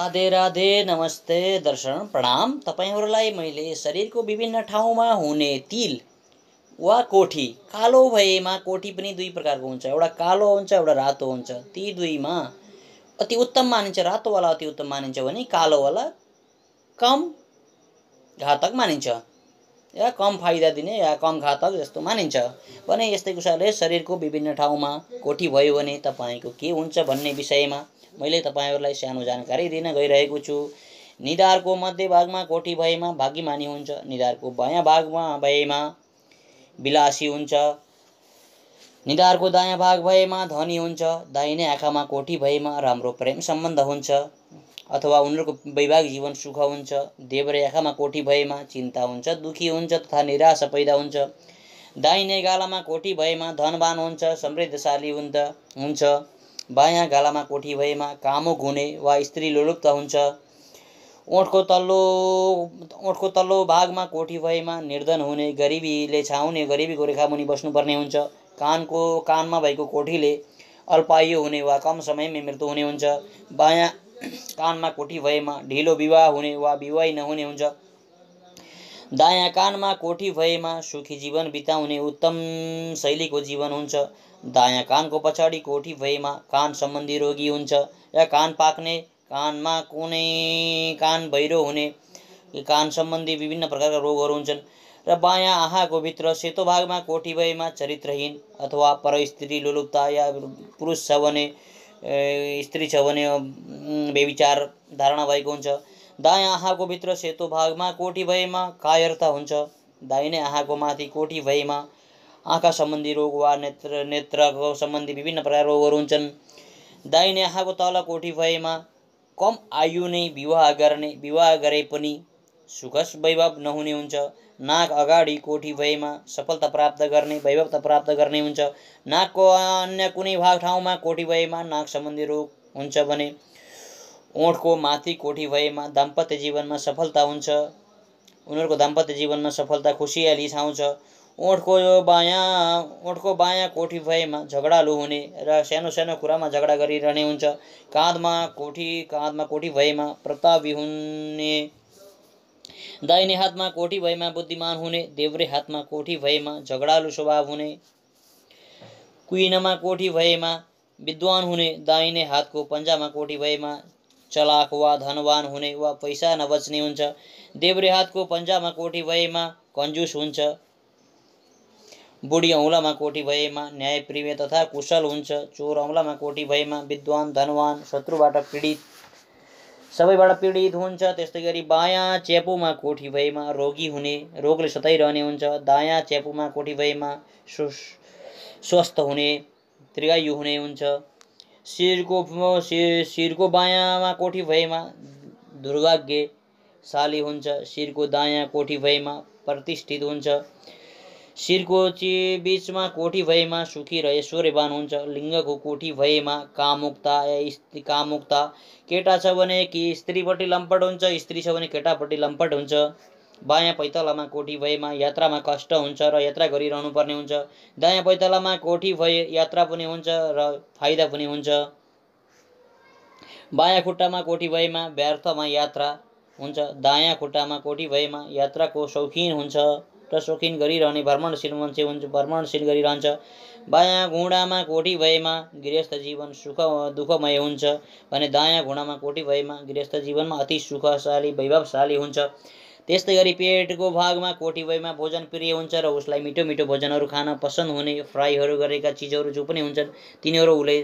राधे राधे नमस्ते दर्शन प्रणाम तपाईँहरूलाई मैले शरीरको विभिन्न ठाउँमा हुने तिल वा कोठी कालो भएमा कोठी पनि दुई प्रकारको हुन्छ एउटा कालो हुन्छ एउटा रातो हुन्छ ती दुईमा अति उत्तम मानिन्छ रातोवाला अति उत्तम मानिन्छ भने कालोवाला कम घातक मानिन्छ या कम फाइदा दिने या कम घातक जस्तो मानिन्छ भने यस्तै कुराले शरीरको विभिन्न ठाउँमा कोठी भयो भने तपाईँको के हुन्छ भन्ने विषयमा मैले तपाईँहरूलाई सानो जानकारी दिन गइरहेको छु निधारको मध्य भागमा कोठी भएमा भाग्यमानी हुन्छ निधारको बायाँ भागमा भएमा विलासी हुन्छ निधारको दायाँ भाग भएमा धनी हुन्छ दाहिने आँखामा कोठी भएमा राम्रो प्रेम सम्बन्ध हुन्छ अथवा उनीहरूको वैवाहिक जीवन सुख हुन्छ देवरे आँखामा कोठी भएमा चिन्ता हुन्छ दुःखी हुन्छ तथा निराशा पैदा हुन्छ दाहिने गालामा कोठी भएमा धनवान हुन्छ समृद्धशाली हुन्छ हुन्छ बायाँ गालामा कोठी भएमा कामुक हुने वा स्त्री लोलुप्त हुन्छ ओठको तल्लो ओठको तल्लो भागमा कोठी भएमा निर्धन हुने गरिबीले छाउने गरिबीको रेखा रेखामुनि बस्नुपर्ने हुन्छ कानको कानमा भएको कोठीले अल्पायु हुने वा कम समयमै मृत्यु हुने हुन्छ बायाँ कानमा कोठी भएमा ढिलो विवाह हुने वा विवाही नहुने हुन्छ दायाँ कानमा कोठी भएमा सुखी जीवन बिताउने उत्तम शैलीको जीवन हुन्छ दायाँ कानको पछाडि कोठी भएमा कान सम्बन्धी रोगी हुन्छ या कान पाक्ने कानमा कुनै कान भैरो हुने कान सम्बन्धी विभिन्न प्रकारका रोगहरू हुन्छन् र बायाँ आहाको भित्र सेतो भागमा कोठी भएमा चरित्रहीन अथवा पर स्त्री लोलुपता या पुरुष छ भने स्त्री छ भने बेविचार धारणा भएको हुन्छ दायाँ आहाको भित्र सेतो भागमा कोठी भएमा कायरता हुन्छ दाहिने आहाको माथि कोठी भएमा आँखा सम्बन्धी रोग वा नेत्र नेत्रको सम्बन्धी विभिन्न प्रकार रोगहरू हुन्छन् दाहिने आँखाको तल कोठी भएमा कम आयु नै विवाह गर्ने विवाह गरे पनि सुख वैभव नहुने हुन्छ नाक अगाडि कोठी भएमा सफलता प्राप्त गर्ने वैभवता प्राप्त गर्ने हुन्छ नाकको अन्य कुनै भाग ठाउँमा कोठी भएमा नाक सम्बन्धी रोग हुन्छ भने ओठको माथि कोठी भएमा दाम्पत्य जीवनमा सफलता हुन्छ उनीहरूको दाम्पत्य जीवनमा सफलता खुसियाली छाउँछ ओठको बायाँ ओठको बायाँ कोठी भएमा झगडालु हुने र सानो सानो कुरामा झगडा गरिरहने हुन्छ काँधमा कोठी काँधमा कोठी भएमा प्रतापी हुने दाहिने हातमा कोठी भएमा बुद्धिमान हुने देव्रे हातमा कोठी भएमा झगडालु स्वभाव हुने कुइनमा कोठी भएमा विद्वान हुने दाहिने हातको पन्जामा कोठी भएमा चलाक वा धनवान हुने वा पैसा नबच्ने हुन्छ देब्रे हातको पन्जामा कोठी भएमा कन्जुस हुन्छ बुढी औँलामा कोठी भएमा न्यायप्रिय तथा कुशल हुन्छ चोर औँलामा कोठी भएमा विद्वान धनवान शत्रुबाट पीडित सबैबाट पीडित हुन्छ त्यस्तै गरी बायाँ च्यापुमा कोठी भएमा रोगी हुने रोगले सताइरहने हुन्छ दायाँ च्यापुमा कोठी भएमा सु स्वस्थ हुने त्रिगायु हुने हुन्छ शिरको शिर शिरको बायाँमा कोठी भएमा दुर्भाग्यशाली हुन्छ शिरको दायाँ कोठी भएमा प्रतिष्ठित हुन्छ शिरको बिचमा कोठी भएमा सुखी रहे सूर्यवान हुन्छ लिङ्गको कोठी भएमा कामुक्ता या स्त्री कामुक्ता केटा छ भने कि स्त्रीपट्टि लम्पट हुन्छ स्त्री छ भने केटापट्टि लम्पट हुन्छ बायाँ पैतलामा कोठी भएमा यात्रामा कष्ट हुन्छ र यात्रा गरिरहनु पर्ने हुन्छ दायाँ पैतलामा कोठी भए यात्रा पनि हुन्छ र फाइदा पनि हुन्छ बायाँ खुट्टामा कोठी भएमा व्यर्थमा यात्रा हुन्छ दायाँ खुट्टामा कोठी भएमा यात्राको शौखिन हुन्छ र सोखिन गरिरहने भ्रमणशील मान्छे हुन्छ भ्रमणशील गरिरहन्छ बायाँ घुँडामा कोटी भएमा गृहस्थ जीवन सुख दुःखमय हुन्छ भने दायाँ घुँडामा कोटी भएमा गृहस्थ जीवनमा अति सुखशाली वैभवशाली हुन्छ त्यस्तै गरी पेटको भागमा कोटी भएमा भोजन प्रिय हुन्छ र उसलाई मिठो मिठो भोजनहरू खान पसन्द हुने फ्राईहरू गरेका चिजहरू जो पनि हुन्छन् तिनीहरू उसले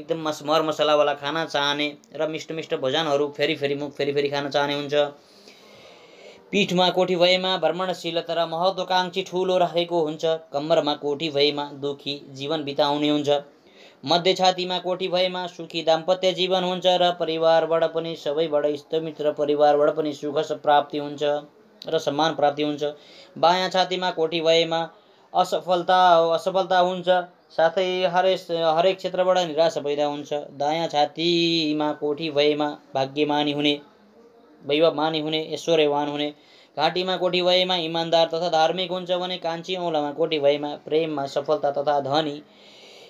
एकदम मस मर मसलावाला खाना चाहने र मिष्ट मिष्ट भोजनहरू फेरि फेरि मुख फेरि फेरि खान चाहने हुन्छ पीठमा कोठी भएमा भ्रमणशील तर महत्त्वकाङ्क्षी ठुलो रहेको हुन्छ कम्मरमा कोठी भएमा दुखी जीवन बिताउने हुन्छ मध्य छातीमा कोठी भएमा सुखी दाम्पत्य जीवन हुन्छ र परिवारबाट पनि सबैबाट इष्टमित्र परिवारबाट पनि सुख प्राप्ति हुन्छ र सम्मान प्राप्ति हुन्छ बायाँ छातीमा कोठी भएमा असफलता असफलता हुन्छ साथै हरेक हरेक क्षेत्रबाट निराशा पैदा हुन्छ दायाँ छातीमा कोठी भएमा भाग्यमानी हुने वैवमानी हुने ऐश्वर्यवान हुने घाँटीमा कोठी भएमा इमान्दार तथा धार्मिक हुन्छ भने कान्छी औँलामा कोठी भएमा प्रेममा सफलता तथा धनी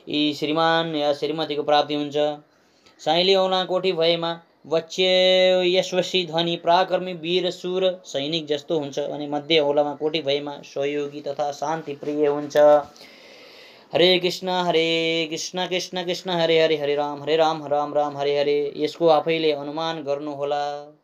यी श्रीमान या श्रीमतीको प्राप्ति हुन्छ साइली औँला कोठी भएमा यशवशी धनी प्राकर्मी वीर सुर सैनिक जस्तो हुन्छ भने मध्य औलामा कोठी भएमा सहयोगी तथा शान्ति प्रिय हुन्छ हरे कृष्ण हरे कृष्ण कृष्ण कृष्ण हरे हरे हरे राम हरे राम राम राम हरे हरे यसको आफैले अनुमान गर्नुहोला